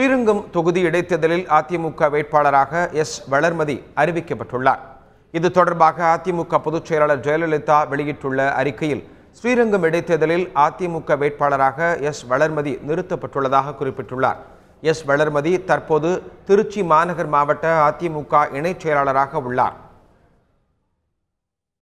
ஸ்ரீரங்கம் தொகுதி இடைத்தேர்தலில் அதிமுக வேட்பாளராக எஸ் வளர்மதி அறிவிக்கப்பட்டுள்ளார் இது தொடர்பாக அதிமுக பொதுச் செயலாளர் ஜெயலலிதா வெளியிட்டுள்ள அறிக்கையில் ஸ்ரீரங்கம் இடைத்தேர்தலில் அதிமுக வேட்பாளராக எஸ் வளர்மதி நிறுத்தப்பட்டுள்ளதாக குறிப்பிட்டுள்ளார் எஸ் வளர்மதி தற்போது திருச்சி மாநகர் மாவட்ட அதிமுக இணைச் செயலாளராக உள்ளார்